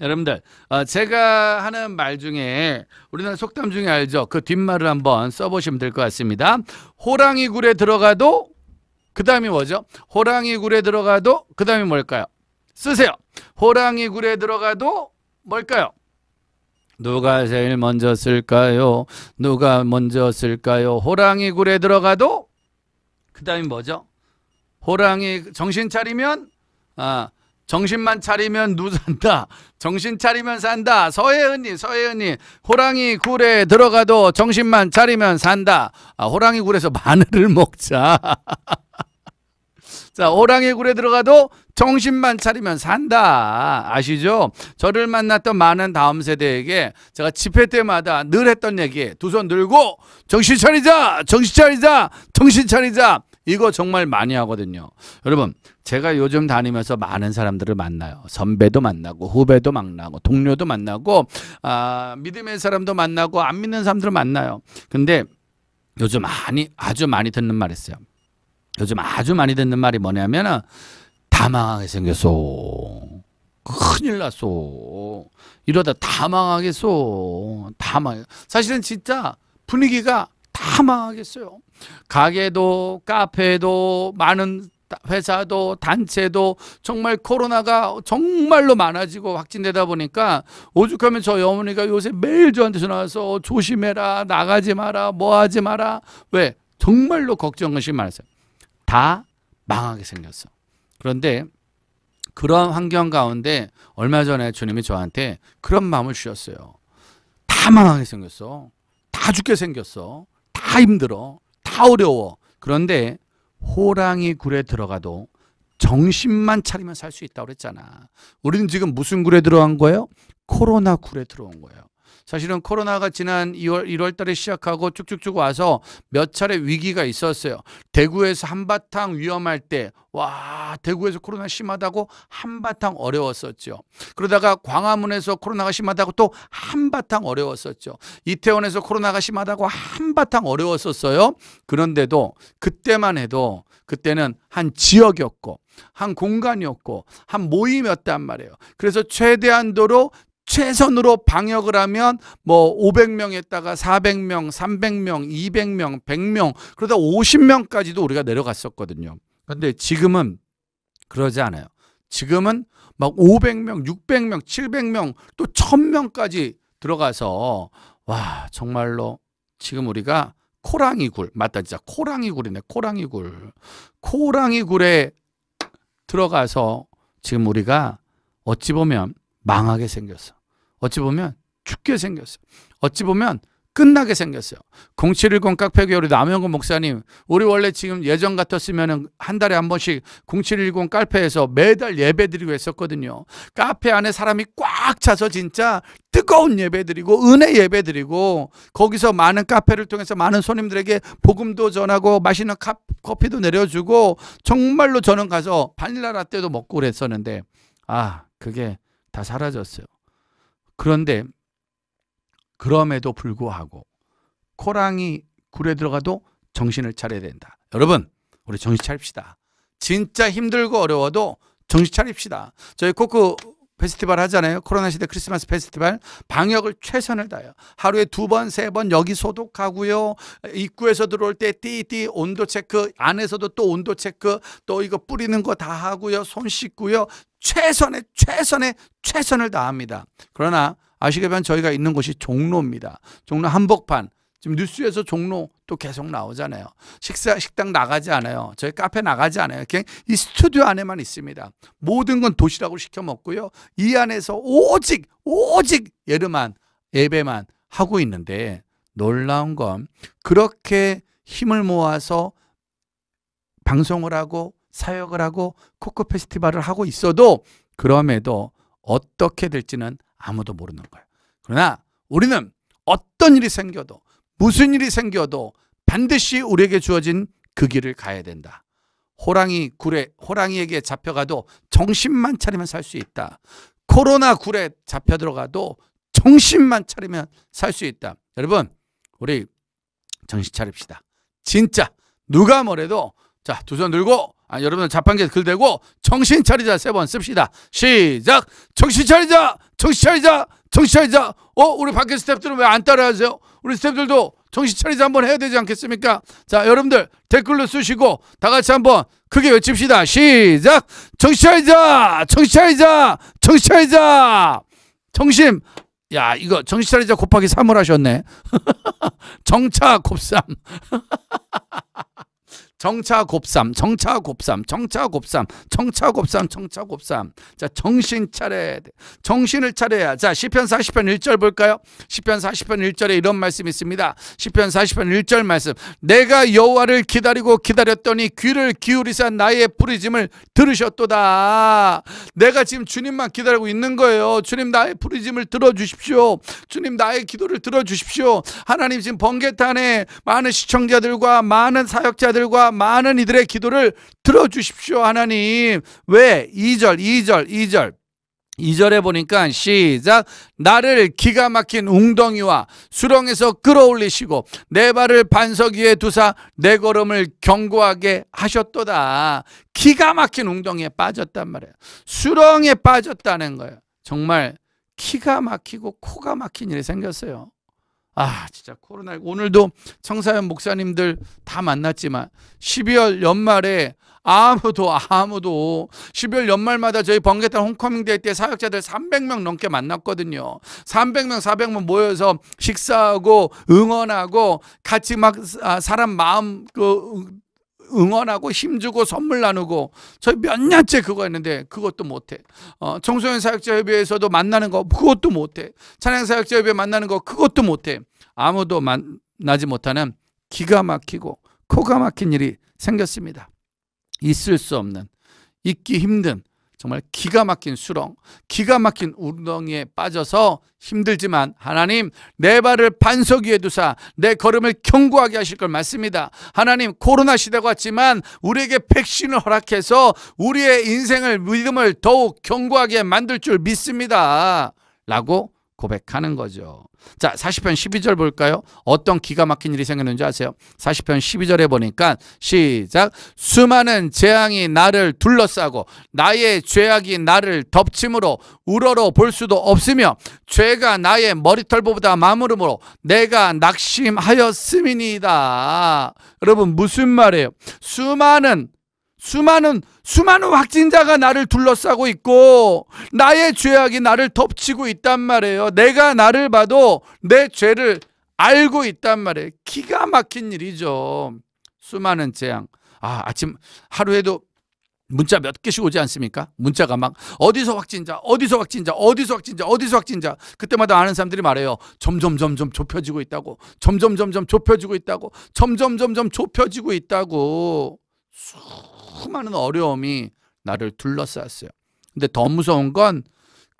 여러분들 어, 제가 하는 말 중에 우리나라 속담 중에 알죠? 그 뒷말을 한번 써보시면 될 것 같습니다. 호랑이 굴에 들어가도 그 다음이 뭐죠? 호랑이 굴에 들어가도 그 다음이 뭘까요? 쓰세요. 호랑이 굴에 들어가도 뭘까요? 누가 제일 먼저 쓸까요? 누가 먼저 쓸까요? 호랑이 굴에 들어가도 그 다음이 뭐죠? 호랑이 정신 차리면 아 정신만 차리면 누산다. 정신 차리면 산다. 서혜은님, 서혜은님. 호랑이 굴에 들어가도 정신만 차리면 산다. 아, 호랑이 굴에서 마늘을 먹자. 자, 호랑이 굴에 들어가도 정신만 차리면 산다. 아시죠? 저를 만났던 많은 다음 세대에게 제가 집회 때마다 늘 했던 얘기. 두 손 들고 정신 차리자! 정신 차리자! 정신 차리자! 이거 정말 많이 하거든요. 여러분, 제가 요즘 다니면서 많은 사람들을 만나요. 선배도 만나고, 후배도 만나고, 동료도 만나고, 아, 믿음의 사람도 만나고, 안 믿는 사람들 을 만나요. 근데 요즘 많이, 아주 많이 듣는 말 있어요. 요즘 아주 많이 듣는 말이 뭐냐면은, 다 망하게 생겼어. 큰일 났어. 이러다 다 망하겠어. 다 망. 사실은 진짜 분위기가 다 망하겠어요. 가게도 카페도 많은 회사도 단체도 정말 코로나가 정말로 많아지고 확진되다 보니까 오죽하면 저희 어머니가 요새 매일 저한테 전화와서 조심해라 나가지 마라 뭐 하지 마라 왜 정말로 걱정하시 많았어요 다 망하게 생겼어 그런데 그런 환경 가운데 얼마 전에 주님이 저한테 그런 마음을 주셨어요 다 망하게 생겼어 다 죽게 생겼어 다 힘들어. 다 어려워. 그런데 호랑이 굴에 들어가도 정신만 차리면 살 수 있다고 그랬잖아. 우리는 지금 무슨 굴에 들어간 거예요? 코로나 굴에 들어온 거예요. 사실은 코로나가 지난 2월 1월 달에 시작하고 쭉쭉쭉 와서 몇 차례 위기가 있었어요. 대구에서 한바탕 위험할 때 와, 대구에서 코로나 심하다고 한바탕 어려웠었죠. 그러다가 광화문에서 코로나가 심하다고 또 한바탕 어려웠었죠. 이태원에서 코로나가 심하다고 한바탕 어려웠었어요. 그런데도 그때만 해도 그때는 한 지역이었고 한 공간이었고 한 모임이었단 말이에요. 그래서 최대한도로 최선으로 방역을 하면 뭐 500명 했다가 400명, 300명, 200명, 100명 그러다 50명까지도 우리가 내려갔었거든요. 근데 지금은 그러지 않아요. 지금은 막 500명, 600명, 700명 또 1000명까지 들어가서 와 정말로 지금 우리가 코랑이 굴 맞다 진짜 코랑이 굴이네 코랑이 굴 코랑이 굴에 들어가서 지금 우리가 어찌 보면 망하게 생겼어. 어찌 보면 죽게 생겼어요. 어찌 보면 끝나게 생겼어요. 0710 카페 교리 남영근 목사님, 우리 원래 지금 예전 같았으면 한 달에 한 번씩 0710 카페에서 매달 예배 드리고 했었거든요. 카페 안에 사람이 꽉 차서 진짜 뜨거운 예배 드리고 은혜 예배 드리고 거기서 많은 카페를 통해서 많은 손님들에게 복음도 전하고 맛있는 카, 커피도 내려주고 정말로 저는 가서 바닐라 라떼도 먹고 그랬었는데 아, 그게 다 사라졌어요. 그런데 그럼에도 불구하고 코랑이 굴에 들어가도 정신을 차려야 된다. 여러분 우리 정신 차립시다. 진짜 힘들고 어려워도 정신 차립시다. 저희 코크 페스티벌 하잖아요. 코로나 시대 크리스마스 페스티벌 방역을 최선을 다해요. 하루에 두 번, 세 번 여기 소독하고요. 입구에서 들어올 때 띠띠 온도 체크, 안에서도 또 온도 체크, 또 이거 뿌리는 거 다 하고요. 손 씻고요. 최선의 최선의 최선을 다합니다. 그러나 아시겠지만 저희가 있는 곳이 종로입니다. 종로 한복판 지금 뉴스에서 종로 또 계속 나오잖아요. 식사 식당 나가지 않아요. 저희 카페 나가지 않아요. 그냥 이 스튜디오 안에만 있습니다. 모든 건도시락으 시켜 먹고요. 이 안에서 오직 오직 예배만 예배만 하고 있는데 놀라운 건 그렇게 힘을 모아서 방송을 하고 사역을 하고 코코 페스티벌을 하고 있어도 그럼에도 어떻게 될지는 아무도 모르는 거예요. 그러나 우리는 어떤 일이 생겨도 무슨 일이 생겨도 반드시 우리에게 주어진 그 길을 가야 된다. 호랑이 굴에 호랑이에게 잡혀가도 정신만 차리면 살 수 있다. 코로나 굴에 잡혀 들어가도 정신만 차리면 살 수 있다. 여러분, 우리 정신 차립시다. 진짜 누가 뭐래도 자, 두 손 들고 아, 여러분들 자판기에 글 대고 정신 차리자 세 번 씁시다. 시작. 정신 차리자. 정신 차리자. 정신 차리자. 어, 우리 밖에 스탭들은 왜 안 따라하세요? 우리 스탭들도 정신 차리자 한번 해야 되지 않겠습니까? 자, 여러분들 댓글로 쓰시고 다 같이 한번 크게 외칩시다. 시작! 정신 차리자! 정신 차리자! 정신 차리자! 정신! 야, 이거 정신 차리자 곱하기 3을 하셨네. 정차 곱삼. 정차곱삼, 정차곱삼, 정차곱삼, 정차곱삼, 정차곱삼. 자, 정신 차려야 돼. 정신을 차려야. 자, 1 0편 40편 1절 볼까요? 1 0편 40편 1절에 이런 말씀이 있습니다. 1 0편 40편 1절 말씀. 내가 여호와를 기다리고 기다렸더니 귀를 기울이사 나의 부르짖을 들으셨도다. 내가 지금 주님만 기다리고 있는 거예요. 주님 나의 부르짖을 들어 주십시오. 주님 나의 기도를 들어 주십시오. 하나님 지금 번개탄에 많은 시청자들과 많은 사역자들과 많은 이들의 기도를 들어주십시오 하나님 왜 2절 2절 2절 2절에 보니까 시작 나를 기가 막힌 웅덩이와 수렁에서 끌어올리시고 내 발을 반석 위에 두사 내 걸음을 견고하게 하셨도다 기가 막힌 웅덩이에 빠졌단 말이에요 수렁에 빠졌다는 거예요 정말 키가 막히고 코가 막힌 일이 생겼어요 아 진짜 코로나 오늘도 청사연 목사님들 다 만났지만 12월 연말에 아무도 아무도 12월 연말마다 저희 번개탄 홈커밍 대회 때 사역자들 300명 넘게 만났거든요. 300명 400명 모여서 식사하고 응원하고 같이 막 아, 사람 마음 그 응원하고 힘주고 선물 나누고 저희 몇 년째 그거 했는데 그것도 못해. 어, 청소년 사역자협회에서도 만나는 거 그것도 못해. 찬양 사역자협회 만나는 거 그것도 못해. 아무도 만나지 못하는 기가 막히고 코가 막힌 일이 생겼습니다. 있을 수 없는, 잊기 힘든, 정말 기가 막힌 수렁, 기가 막힌 우렁에 빠져서 힘들지만 하나님 내 발을 반석 위에 두사 내 걸음을 견고하게 하실 걸 맞습니다. 하나님 코로나 시대가 왔지만 우리에게 백신을 허락해서 우리의 인생을 믿음을 더욱 견고하게 만들 줄 믿습니다. 라고 고백하는 거죠. 자, 40편 12절 볼까요? 어떤 기가 막힌 일이 생겼는지 아세요? 40편 12절에 보니까 시작 수많은 재앙이 나를 둘러싸고 나의 죄악이 나를 덮침으로 우러러 볼 수도 없으며 죄가 나의 머리털보다 마무름으로 내가 낙심하였음이니이다. 여러분 무슨 말이에요? 수많은 수많은 수많은 확진자가 나를 둘러싸고 있고 나의 죄악이 나를 덮치고 있단 말이에요. 내가 나를 봐도 내 죄를 알고 있단 말이에요. 기가 막힌 일이죠. 수많은 재앙. 아, 아침 하루에도 문자 몇 개씩 오지 않습니까? 문자가 막 어디서 확진자, 어디서 확진자, 어디서 확진자, 어디서 확진자. 그때마다 아는 사람들이 말해요. 점점 점점 좁혀지고 있다고. 점점 점점 좁혀지고 있다고. 점점 점점 좁혀지고 있다고. 수많은 어려움이 나를 둘러쌌어요. 근데 더 무서운 건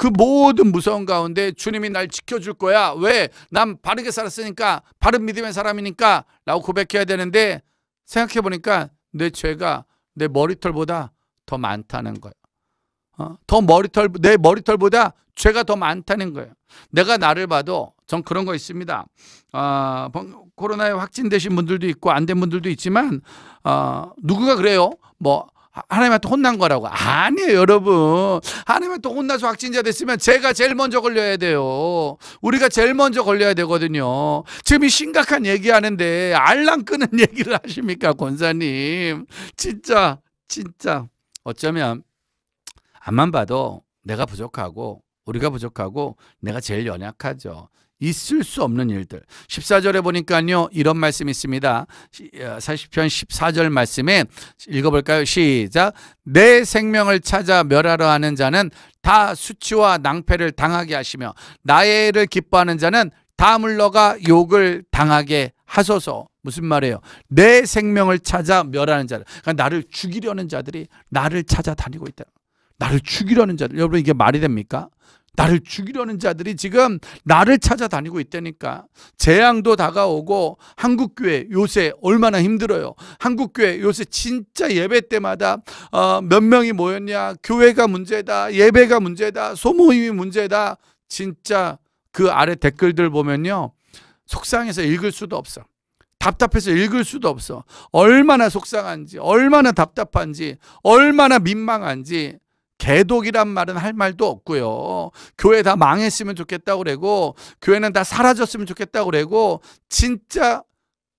그 모든 무서운 가운데 주님이 날 지켜줄 거야. 왜? 난 바르게 살았으니까 바른 믿음의 사람이니까 라고 고백해야 되는데 생각해보니까 내 죄가 내 머리털보다 더 많다는 거예요. 어? 더 머리털, 내 머리털보다 죄가 더 많다는 거예요. 내가 나를 봐도 전 그런 거 있습니다. 어, 코로나에 확진되신 분들도 있고 안 된 분들도 있지만 어, 누구가 그래요? 뭐 하나님한테 혼난 거라고 아니에요 여러분 하나님한테 혼나서 확진자 됐으면 제가 제일 먼저 걸려야 돼요 우리가 제일 먼저 걸려야 되거든요 지금 이 심각한 얘기하는데 알람 끄는 얘기를 하십니까 권사님 진짜 진짜 어쩌면 앞만 봐도 내가 부족하고 우리가 부족하고 내가 제일 연약하죠 있을 수 없는 일들. 14절에 보니까요, 이런 말씀이 있습니다. 40편 어, 14절 말씀에 읽어볼까요? 시작. 내 생명을 찾아 멸하러 하는 자는 다 수치와 낭패를 당하게 하시며, 나의 를 기뻐하는 자는 다 물러가 욕을 당하게 하소서. 무슨 말이에요? 내 생명을 찾아 멸하는 자들. 그러니까 나를 죽이려는 자들이 나를 찾아다니고 있다. 나를 죽이려는 자들. 여러분 이게 말이 됩니까? 나를 죽이려는 자들이 지금 나를 찾아다니고 있다니까. 재앙도 다가오고 한국교회 요새 얼마나 힘들어요. 한국교회 요새 진짜 예배 때마다 어, 몇 명이 모였냐. 교회가 문제다. 예배가 문제다. 소모임이 문제다. 진짜 그 아래 댓글들 보면요. 속상해서 읽을 수도 없어. 답답해서 읽을 수도 없어. 얼마나 속상한지, 얼마나 답답한지, 얼마나 민망한지, 개독이란 말은 할 말도 없고요. 교회 다 망했으면 좋겠다고 그러고 교회는 다 사라졌으면 좋겠다고 그러고 진짜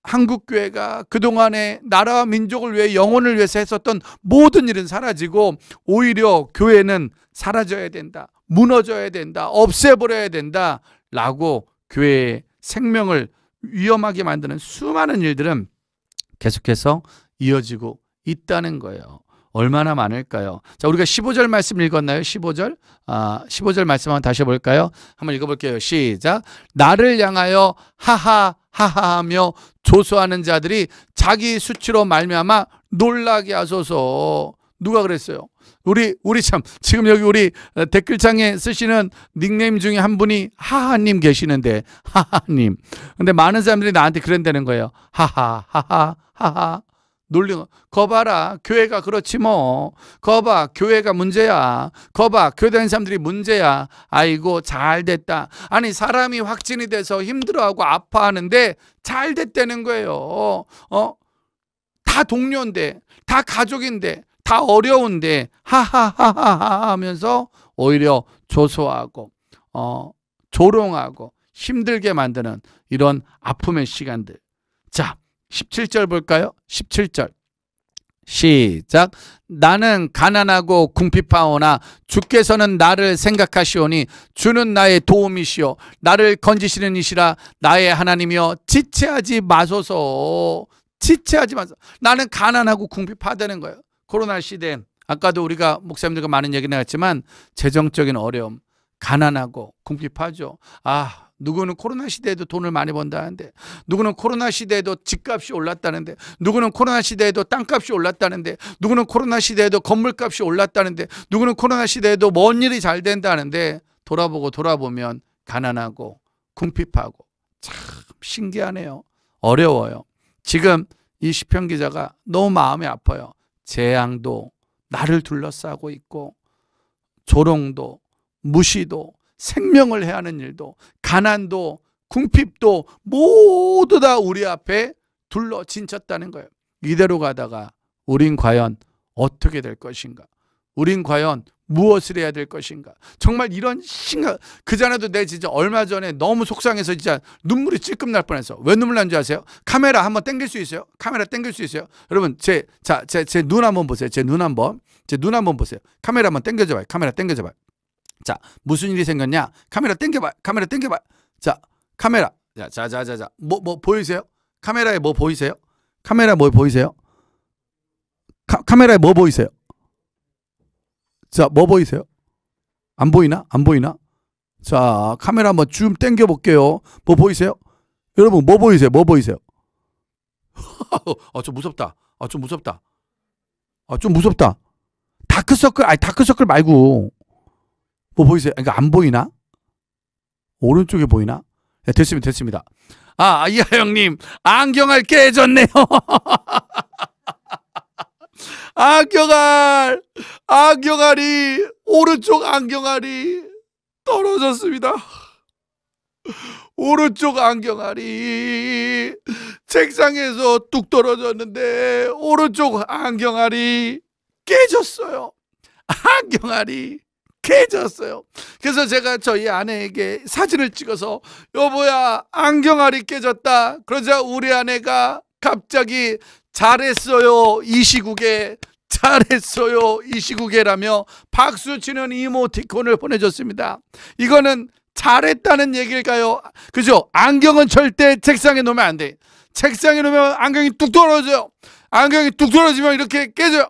한국 교회가 그동안에 나라와 민족을 위해 영혼을 위해서 했었던 모든 일은 사라지고 오히려 교회는 사라져야 된다. 무너져야 된다. 없애버려야 된다. 라고 교회의 생명을 위험하게 만드는 수많은 일들은 계속해서 이어지고 있다는 거예요. 얼마나 많을까요? 자, 우리가 15절 말씀 읽었나요? 15절? 아, 15절 말씀 한번 다시 볼까요 한번 읽어볼게요. 시작. 나를 향하여 하하, 하하하며 조소하는 자들이 자기 수치로 말미암아 놀라게 하소서. 누가 그랬어요? 우리 우리 참 지금 여기 우리 댓글창에 쓰시는 닉네임 중에 한 분이 하하님 계시는데 하하님. 근데 많은 사람들이 나한테 그런다는 거예요. 하하 하하 하하 놀리고 거봐라 교회가 그렇지 뭐 거봐 교회가 문제야 거봐 교회 다 사람들이 문제야 아이고 잘 됐다 아니 사람이 확진이 돼서 힘들어하고 아파하는데 잘 됐다는 거예요 어다 동료인데 다 가족인데 다 어려운데 하하하하하 하면서 오히려 조소하고 어 조롱하고 힘들게 만드는 이런 아픔의 시간들 자 17절 볼까요? 17절. 시작. 나는 가난하고 궁핍하오나 주께서는 나를 생각하시오니 주는 나의 도움이시오. 나를 건지시는 이시라 나의 하나님이여 지체하지 마소서. 지체하지 마소서. 나는 가난하고 궁핍하다는 거예요. 코로나 시대 아까도 우리가 목사님들과 많은 얘기 나왔지만 재정적인 어려움 가난하고 궁핍하죠. 아 누구는 코로나 시대에도 돈을 많이 번다는데 누구는 코로나 시대에도 집값이 올랐다는데 누구는 코로나 시대에도 땅값이 올랐다는데 누구는 코로나 시대에도 건물값이 올랐다는데 누구는 코로나 시대에도 뭔 일이 잘 된다는데 돌아보고 돌아보면 가난하고 궁핍하고 참 신기하네요. 어려워요. 지금 이 시편 기자가 너무 마음이 아파요. 재앙도 나를 둘러싸고 있고 조롱도 무시도 생명을 해하는 일도 가난도 궁핍도 모두 다 우리 앞에 둘러 진쳤다는 거예요. 이대로 가다가 우린 과연 어떻게 될 것인가? 우린 과연 무엇을 해야 될 것인가? 정말 이런 심각 그 전에도 내 진짜 얼마 전에 너무 속상해서 진짜 눈물이 찔끔 날뻔했어왜 눈물 난지 아세요? 카메라 한번 땡길 수 있어요? 카메라 땡길 수 있어요? 여러분 제 자 제 제 눈 한번 보세요. 제 눈 한번 제 눈 한번 보세요. 카메라 한번 땡겨줘봐요. 카메라 땡겨줘봐요. 자, 무슨 일이 생겼냐? 카메라 땡겨봐. 카메라 땡겨봐. 자, 카메라. 자, 자, 자, 자, 자. 뭐, 뭐 보이세요? 카메라에 뭐 보이세요? 카메라 뭐 보이세요? 카, 메라에뭐 보이세요? 자, 뭐 보이세요? 안 보이나? 안 보이나? 자, 카메라 한번 줌 땡겨 볼게요. 뭐 보이세요? 여러분, 뭐 보이세요? 뭐 보이세요? 아, 좀 무섭다. 아, 좀 무섭다. 아, 좀 무섭다. 다크서클, 아니, 다크서클 말고. 뭐 보이세요? 그러니까 안 보이나? 오른쪽에 보이나? 네, 됐습니다. 됐습니다. 아, 이하 형님. 안경알 깨졌네요. 안경알. 안경알이 오른쪽 안경알이 떨어졌습니다. 오른쪽 안경알이 책상에서 뚝 떨어졌는데 오른쪽 안경알이 깨졌어요. 안경알이 깨졌어요. 그래서 제가 저희 아내에게 사진을 찍어서 여보야 안경알이 깨졌다. 그러자 우리 아내가 갑자기 잘했어요 이 시국에 잘했어요 이 시국에라며 박수치는 이모티콘을 보내줬습니다. 이거는 잘했다는 얘기일까요? 그죠? 안경은 절대 책상에 놓으면 안 돼. 책상에 놓으면 안경이 뚝 떨어져요. 안경이 뚝 떨어지면 이렇게 깨져요.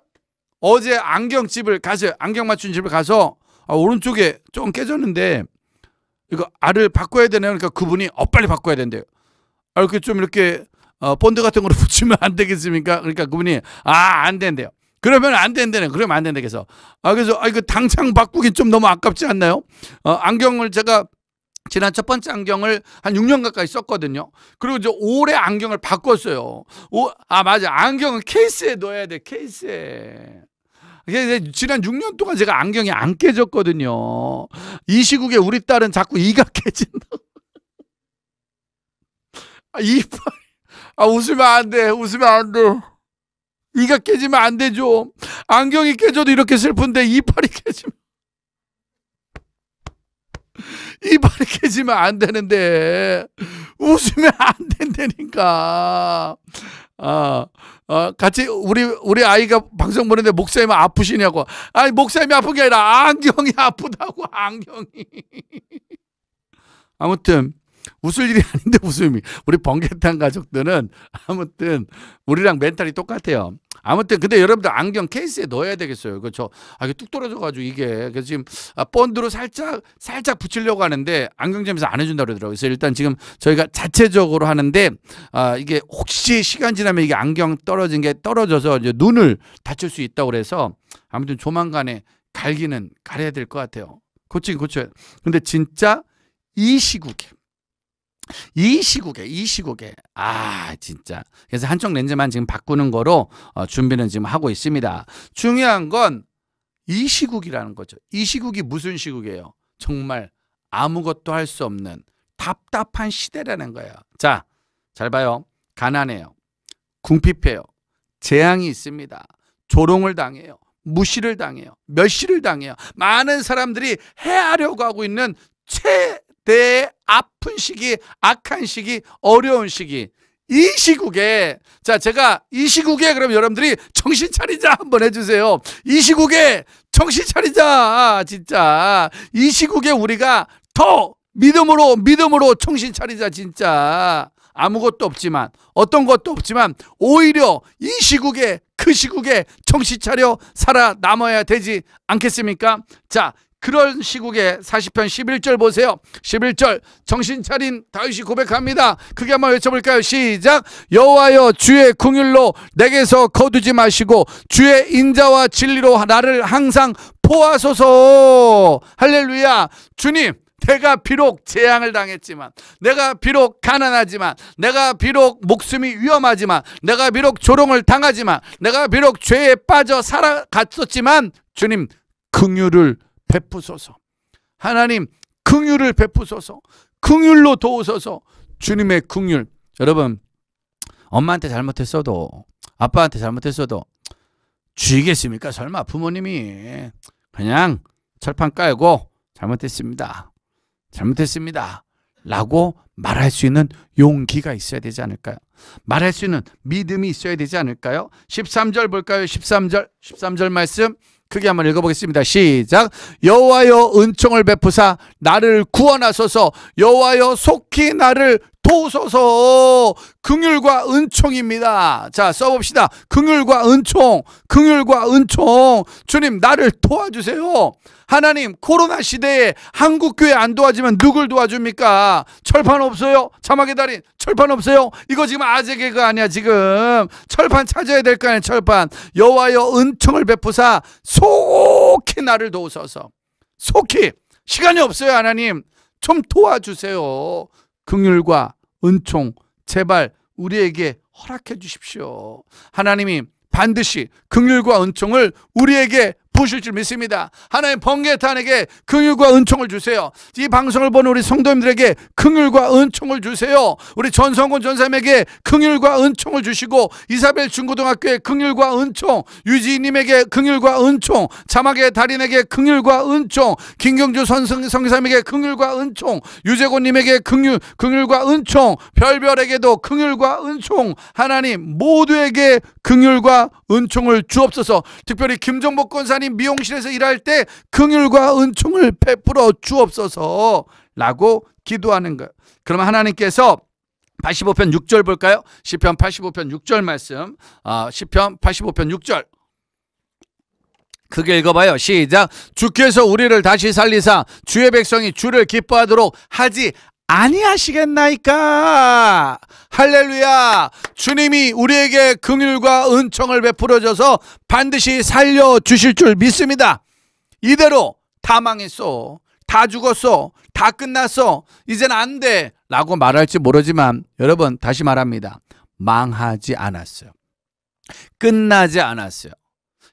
어제 안경집을 가서 안경 맞춘 집을 가서 아, 오른쪽에 조금 깨졌는데 이거 알을 바꿔야 되네요. 그러니까 그분이 어 빨리 바꿔야 된대요. 아, 이렇게 좀 이렇게 어, 본드 같은 걸로 붙이면 안 되겠습니까? 그러니까 그분이 아 안 된대요. 그러면 안 된대네. 그러면 안 된다. 그래서 아 그래서 아 이거 당장 바꾸기 좀 너무 아깝지 않나요? 어, 안경을 제가 지난 첫 번째 안경을 한 6년 가까이 썼거든요. 그리고 이제 올해 안경을 바꿨어요. 오, 아 맞아 안경은 케이스에 넣어야 돼 케이스에. 지난 6년 동안 제가 안경이 안 깨졌거든요. 이 시국에 우리 딸은 자꾸 이가 깨진다. 아, 아, 웃으면 안 돼. 웃으면 안 돼. 이가 깨지면 안 되죠. 안경이 깨져도 이렇게 슬픈데 이빨이 깨지면. 이빨이 깨지면 안 되는데 웃으면 안 된다니까. 아, 어, 같이 우리 우리 아이가 방송 보는데 목사님 아프시냐고. 아니 목사님이 아픈 게 아니라 안경이 아프다고 안경이. 아무튼 웃을 일이 아닌데 웃음이. 우리 번개탄 가족들은 아무튼 우리랑 멘탈이 똑같아요. 아무튼 근데 여러분들 안경 케이스에 넣어야 되겠어요. 그렇죠? 아 이게 뚝 떨어져가지고 이게 그래서 지금 아, 본드로 살짝 살짝 붙이려고 하는데 안경점에서 안 해준다 그러더라고요. 그래서 일단 지금 저희가 자체적으로 하는데 아 이게 혹시 시간 지나면 이게 안경 떨어진 게 떨어져서 이제 눈을 다칠 수 있다고 그래서 아무튼 조만간에 갈기는 가려야 될 것 같아요. 고치긴 고쳐요. 근데 진짜 이 시국에 이 시국에 이 시국에 아 진짜 그래서 한쪽 렌즈만 지금 바꾸는 거로 어, 준비는 지금 하고 있습니다 중요한 건 이 시국이라는 거죠 이 시국이 무슨 시국이에요 정말 아무것도 할 수 없는 답답한 시대라는 거예요 자잘 봐요 가난해요 궁핍해요 재앙이 있습니다 조롱을 당해요 무시를 당해요 멸시를 당해요 많은 사람들이 해하려고 하고 있는 최때 아픈 시기, 악한 시기, 어려운 시기. 이 시국에 자 제가 이 시국에 그럼 여러분들이 정신 차리자 한번 해주세요. 이 시국에 정신 차리자 진짜 이 시국에 우리가 더 믿음으로 믿음으로 정신 차리자 진짜 아무것도 없지만 어떤 것도 없지만 오히려 이 시국에 그 시국에 정신 차려 살아남아야 되지 않겠습니까? 자 그런 시국에 40편 11절 보세요. 11절 정신 차린 다윗이 고백합니다. 그게 한번 외쳐볼까요? 시작 여호와여 주의 궁율로 내게서 거두지 마시고 주의 인자와 진리로 나를 항상 보아소서 할렐루야 주님 내가 비록 재앙을 당했지만 내가 비록 가난하지만 내가 비록 목숨이 위험하지만 내가 비록 조롱을 당하지만 내가 비록 죄에 빠져 살아갔었지만 주님 긍휼을 베푸소서. 하나님 긍휼을 베푸소서. 긍휼로 도우소서. 주님의 긍휼. 여러분 엄마한테 잘못했어도 아빠한테 잘못했어도 주이겠습니까? 설마 부모님이 그냥 철판 깔고 잘못했습니다. 잘못했습니다. 라고 말할 수 있는 용기가 있어야 되지 않을까요? 말할 수 있는 믿음이 있어야 되지 않을까요? 13절 볼까요? 13절. 13절 말씀. 크게 한 번 읽어보겠습니다. 시작. 여호와여 은총을 베푸사 나를 구원하소서. 여호와여 속히 나를 도소서 긍휼과 은총입니다. 자 써봅시다. 긍휼과 은총 긍휼과 은총 주님 나를 도와주세요. 하나님 코로나 시대에 한국교회 안 도와주면 누굴 도와줍니까? 철판 없어요? 자막의 달인 철판 없어요? 이거 지금 아재 개그 아니야 지금 철판 찾아야 될 거 아니야 철판 여와여 은총을 베푸사 속히 나를 도우소서 속히 시간이 없어요 하나님 좀 도와주세요 긍휼과 은총, 제발 우리에게 허락해 주십시오. 하나님이 반드시 긍휼과 은총을 우리에게 갚실줄 믿습니다. 하나님 번개탄에게 긍휼과 은총을 주세요. 이 방송을 보는 우리 성도님들에게 긍휼과 은총을 주세요. 우리 전성곤 전사님에게 긍휼과 은총을 주시고 이사벨 중고등학교에 긍휼과 은총, 유지님에게 긍휼과 은총, 자막의 달인에게 긍휼과 은총, 김경주 선생 님에게 긍휼과 은총, 유재곤님에게 긍휼 긍휼과 은총, 별별에게도 긍휼과 은총, 하나님 모두에게 긍휼과 은총을 주옵소서. 특별히 김종복 권사님 하나님 미용실에서 일할 때 긍휼과 은총을 베풀어 주옵소서라고 기도하는 거예요. 그러면 하나님께서 85편 6절 볼까요? 시편 85편 6절 말씀. 아, 시편 85편 6절. 크게 읽어봐요. 시작. 주께서 우리를 다시 살리사 주의 백성이 주를 기뻐하도록 하지 아니하시겠나이까 할렐루야 주님이 우리에게 긍휼과 은총을 베풀어 줘서 반드시 살려 주실 줄 믿습니다 이대로 다 망했어 다 죽었어 다 끝났어 이젠 안돼 라고 말할지 모르지만 여러분 다시 말합니다 망하지 않았어요 끝나지 않았어요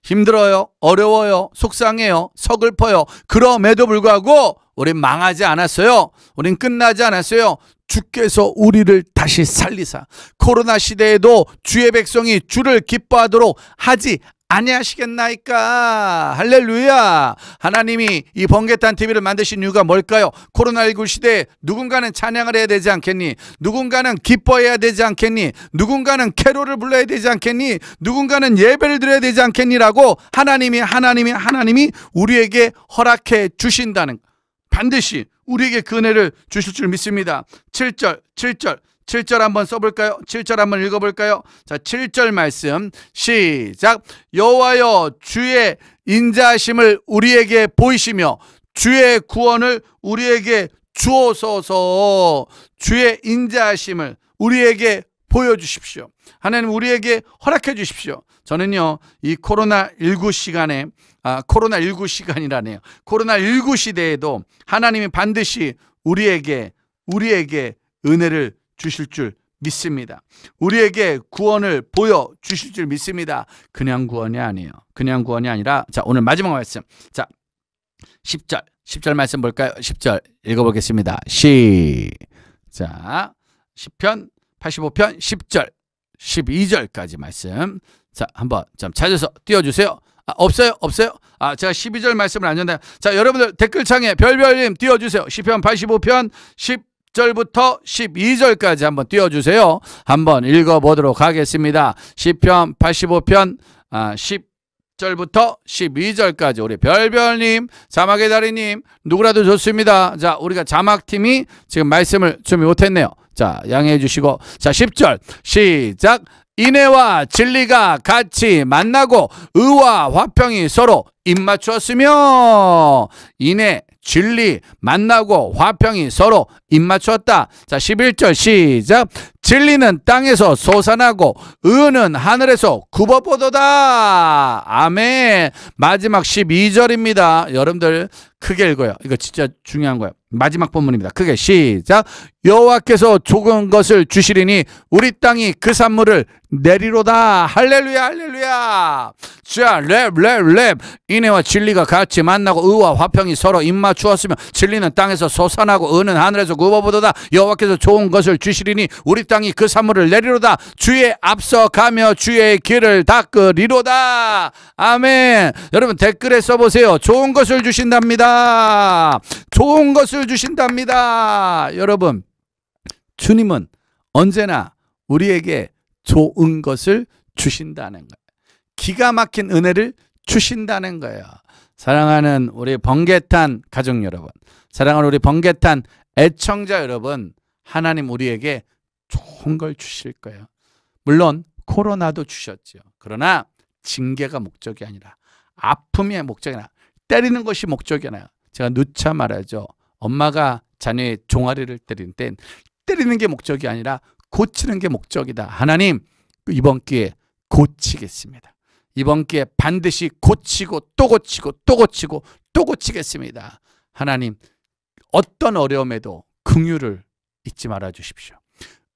힘들어요 어려워요 속상해요 서글퍼요 그럼에도 불구하고 우린 망하지 않았어요. 우린 끝나지 않았어요. 주께서 우리를 다시 살리사 코로나 시대에도 주의 백성이 주를 기뻐하도록 하지 아니하시겠나이까 할렐루야 하나님이 이 번개탄 TV를 만드신 이유가 뭘까요 코로나19 시대에 누군가는 찬양을 해야 되지 않겠니 누군가는 기뻐해야 되지 않겠니 누군가는 캐롤을 불러야 되지 않겠니 누군가는 예배를 드려야 되지 않겠니라고 하나님이 하나님이 하나님이 우리에게 허락해 주신다는 반드시 우리에게 그 은혜를 주실 줄 믿습니다. 7절, 7절, 7절 한번 써볼까요? 7절 한번 읽어볼까요? 자, 7절 말씀 시작. 여호와여 주의 인자심을 우리에게 보이시며 주의 구원을 우리에게 주옵소서. 주의 인자심을 우리에게 보여주십시오. 하나님 우리에게 허락해 주십시오. 저는요, 이 코로나19 시간에, 아, 코로나19 시간이라네요. 코로나19 시대에도 하나님이 반드시 우리에게, 우리에게 은혜를 주실 줄 믿습니다. 우리에게 구원을 보여 주실 줄 믿습니다. 그냥 구원이 아니에요. 그냥 구원이 아니라, 자, 오늘 마지막 말씀. 자, 10절. 10절 말씀 볼까요? 10절 읽어보겠습니다. 시작. 10편 85편 10절 12절까지 말씀 자 한번 좀 찾아서 띄워주세요 아, 없어요 없어요 아 제가 12절 말씀을 안전해자 여러분들 댓글창에 별별님 띄워주세요 10편 85편 10절부터 12절까지 한번 띄워주세요 한번 읽어보도록 하겠습니다 10편 85편 아, 10 절부터 12절까지 우리 별별님, 자막의 달인님 누구라도 좋습니다. 자, 우리가 자막팀이 지금 말씀을 준비 못했네요. 자, 양해해 주시고. 자, 10절. 시작. 인애와 진리가 같이 만나고 의와 화평이 서로 입맞추었으며 이내 진리 만나고 화평이 서로 입맞추었다. 자 11절 시작 진리는 땅에서 솟아나고 의는 하늘에서 굽어보도다. 아멘 마지막 12절입니다. 여러분들 크게 읽어요. 이거 진짜 중요한 거예요. 마지막 본문입니다. 크게 시작 여호와께서 조은 것을 주시리니 우리 땅이 그 산물을 내리로다. 할렐루야 할렐루야 자, 랩, 랩, 랩. 인애와 진리가 같이 만나고 의와 화평이 서로 입맞추었으면 진리는 땅에서 솟아나고 은은 하늘에서 구워보도다. 여호와께서 좋은 것을 주시리니 우리 땅이 그 산물을 내리로다. 주의 앞서가며 주의 길을 닦으리로다. 아멘. 여러분 댓글에 써보세요. 좋은 것을 주신답니다. 좋은 것을 주신답니다. 여러분, 주님은 언제나 우리에게 좋은 것을 주신다는 거예요. 기가 막힌 은혜를 주신다는 거예요. 사랑하는 우리 번개탄 가족 여러분, 사랑하는 우리 번개탄 애청자 여러분, 하나님 우리에게 좋은 걸 주실 거예요. 물론 코로나도 주셨죠. 그러나 징계가 목적이 아니라 아픔이 목적이 아 때리는 것이 목적이 아 제가 누차 말하죠. 엄마가 자녀의 종아리를 때릴 땐 때리는 게 목적이 아니라 고치는 게 목적이다. 하나님 이번 기회에 고치겠습니다. 이번 기회에 반드시 고치고 또 고치고 또 고치고 또 고치겠습니다. 하나님 어떤 어려움에도 긍휼을 잊지 말아 주십시오.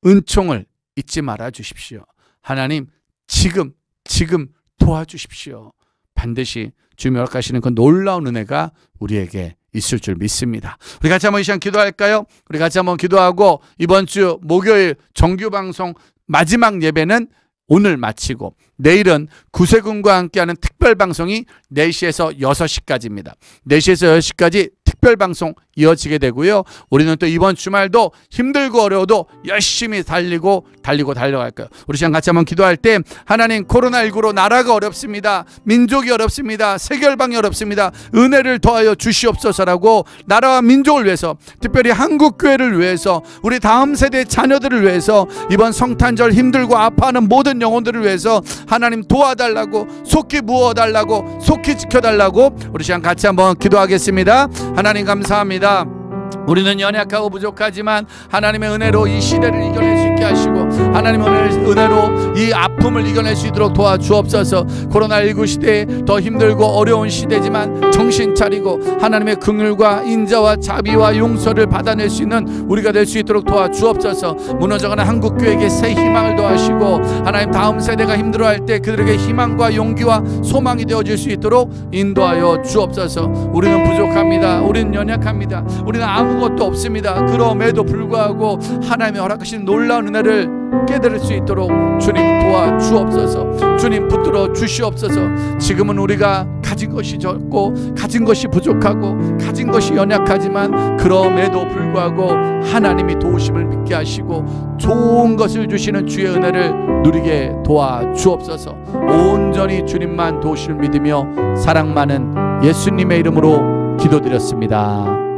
은총을 잊지 말아 주십시오. 하나님 지금 지금 도와주십시오. 반드시 주님 허락하시는 그 놀라운 은혜가 우리에게 있을 줄 믿습니다. 우리 같이 한번 이 시간 기도할까요? 우리 같이 한번 기도하고 이번 주 목요일 정규 방송 마지막 예배는 오늘 마치고 내일은 구세군과 함께하는 특별 방송이 4시에서 6시까지입니다. 4시에서 6시까지 특별 방송 이어지게 되고요. 우리는 또 이번 주말도 힘들고 어려워도 열심히 달리고 달리고 달려갈 거예요. 우리 시간 같이 한번 기도할 때 하나님 코로나19로 나라가 어렵습니다. 민족이 어렵습니다. 세결방이 어렵습니다. 은혜를 더하여 주시옵소서라고 나라와 민족을 위해서 특별히 한국교회를 위해서 우리 다음 세대 자녀들을 위해서 이번 성탄절 힘들고 아파하는 모든 영혼들을 위해서 하나님 도와달라고 속히 무어달라고 속히 지켜달라고 우리 시간 같이 한번 기도하겠습니다. 하나님 감사합니다. Selam. 우리는 연약하고 부족하지만 하나님의 은혜로 이 시대를 이겨낼 수 있게 하시고 하나님의 은혜로 이 아픔을 이겨낼 수 있도록 도와주옵소서 코로나19 시대에 더 힘들고 어려운 시대지만 정신 차리고 하나님의 긍휼과 인자와 자비와 용서를 받아낼 수 있는 우리가 될 수 있도록 도와주옵소서 무너져가는 한국교회에게 새 희망을 더하시고 하나님 다음 세대가 힘들어할 때 그들에게 희망과 용기와 소망이 되어질 수 있도록 인도하여 주옵소서 우리는 부족합니다 우리는 연약합니다 우리는 아무 아무것도 없습니다. 그럼에도 불구하고 하나님의 허락하신 놀라운 은혜를 깨달을 수 있도록 주님 도와 주옵소서. 주님 붙들어 주시옵소서. 지금은 우리가 가진 것이 적고 가진 것이 부족하고 가진 것이 연약하지만 그럼에도 불구하고 하나님이 도우심을 믿게 하시고 좋은 것을 주시는 주의 은혜를 누리게 도와 주옵소서. 온전히 주님만 도우심을 믿으며 사랑 많은 예수님의 이름으로 기도드렸습니다.